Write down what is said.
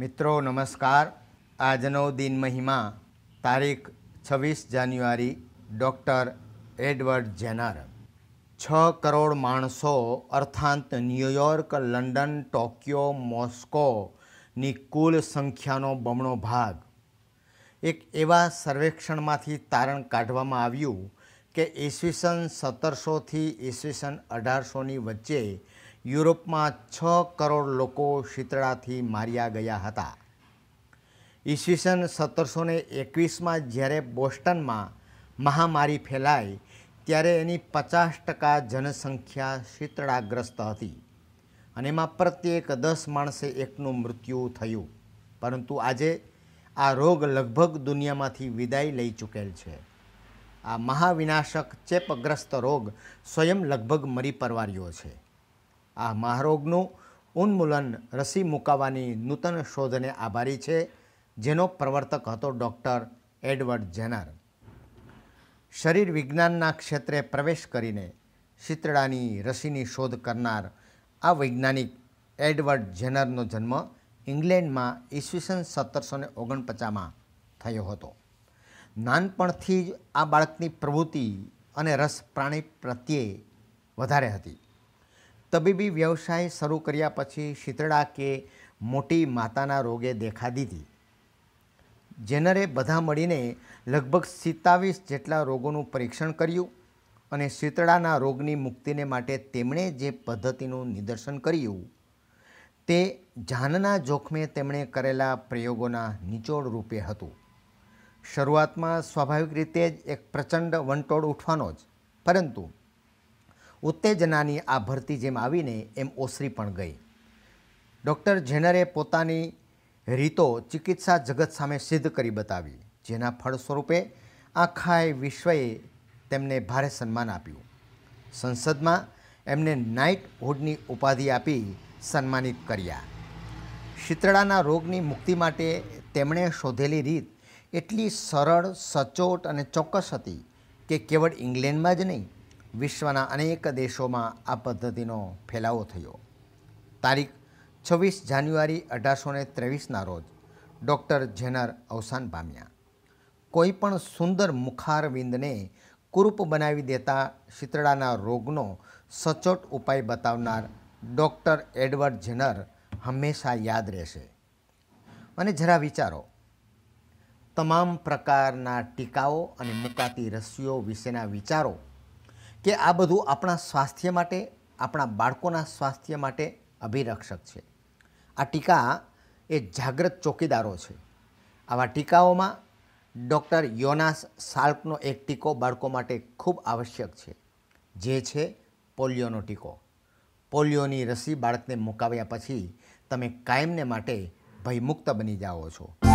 મિત્રો નમસ્કાર આજનો દિન મહિમા તારીખ છવ્વીસ જાન્યુઆરી ડૉક્ટર એડવર્ડ જેનર છ કરોડ માણસો અર્થાંત ન્યૂયોર્ક લંડન ટોક્યો મોસ્કોની કુલ સંખ્યાનો બમણો ભાગ એક એવા સર્વેક્ષણમાંથી તારણ કાઢવામાં આવ્યું કે ઈસવીસન સત્તરસોથી ઈસવીસન અઢારસોની વચ્ચે યુરોપમાં છ કરોડ લોકો શીતળાથી માર્યા ગયા હતા ઈસવીસન સત્તરસો ને એકવીસમાં જ્યારે બોસ્ટનમાં મહામારી ફેલાઈ ત્યારે એની પચાસ ટકા જનસંખ્યા શીતળાગ્રસ્ત હતી અને એમાં પ્રત્યેક દસ માણસે એકનું મૃત્યુ થયું પરંતુ આજે આ રોગ લગભગ દુનિયામાંથી વિદાય લઈ ચૂકેલ છે આ મહાવિનાશક ચેપગ્રસ્ત રોગ સ્વયં લગભગ મરી પરવાર્યો છે આ મહારોગનું ઉન્મૂલન રસી મુકાવાની નૂતન શોધને આભારી છે જેનો પ્રવર્તક હતો ડૉક્ટર એડવર્ડ જેનર શરીર વિજ્ઞાનના ક્ષેત્રે પ્રવેશ કરીને શીતળાની રસીની શોધ કરનાર આ વૈજ્ઞાનિક એડવર્ડ જેનરનો જન્મ ઇંગ્લેન્ડમાં ઈસવીસન સત્તરસો ને ઓગણપચાસમાં થયો હતો નાનપણથી જ આ બાળકની પ્રવૃત્તિ અને રસ પ્રાણી પ્રત્યે વધારે હતી તબીબી વ્યવસાય શરૂ કર્યા પછી શીતળા કે મોટી માતાના રોગે દેખા દીધી જેનરે બધા મળીને લગભગ સિત્તાવીસ જેટલા રોગોનું પરીક્ષણ કર્યું અને શીતળાના રોગની મુક્તિને માટે તેમણે જે પદ્ધતિનું નિદર્શન કર્યું તે જાનના જોખમે તેમણે કરેલા પ્રયોગોના નિચોડ રૂપે હતું શરૂઆતમાં સ્વાભાવિક રીતે જ એક પ્રચંડ વંટોળ ઉઠવાનો જ પરંતુ ઉત્તેજનાની આ ભરતી જેમ આવીને એમ ઓસરી પણ ગઈ ડૉક્ટર જેનરે પોતાની રીતો ચિકિત્સા જગત સામે સિદ્ધ કરી બતાવી જેના ફળ સ્વરૂપે આખાએ વિશ્વએ તેમને ભારે સન્માન આપ્યું સંસદમાં એમને નાઇટ હુડની ઉપાધિ આપી સન્માનિત કર્યા શીતળાના રોગની મુક્તિ માટે તેમણે શોધેલી રીત એટલી સરળ સચોટ અને ચોક્કસ હતી કે કેવળ ઇંગ્લેન્ડમાં જ નહીં વિશ્વના અનેક દેશોમાં આ પદ્ધતિનો ફેલાવો થયો તારીખ છવ્વીસ જાન્યુઆરી અઢારસો ને ત્રેવીસના રોજ ડૉક્ટર જેનર અવસાન પામ્યા કોઈપણ સુંદર મુખારવિંદને કુરૂપ બનાવી દેતા શીતળાના રોગનો સચોટ ઉપાય બતાવનાર ડૉક્ટર એડવર્ડ જેનર હંમેશા યાદ રહેશે અને જરા વિચારો તમામ પ્રકારના ટીકાઓ અને મુકાતી રસીઓ વિશેના વિચારો કે આ બધું આપણા સ્વાસ્થ્ય માટે આપણા બાળકોના સ્વાસ્થ્ય માટે અભિરક્ષક છે આ ટીકા એ જાગ્રત ચોકીદારો છે આવા ટીકાઓમાં ડૉક્ટર યોનાસ સાલ્કનો એક ટીકો બાળકો માટે ખૂબ આવશ્યક છે જે છે પોલિયોનો ટીકો પોલિયોની રસી બાળકને મુકાવ્યા પછી તમે કાયમને માટે ભયમુક્ત બની જાઓ છો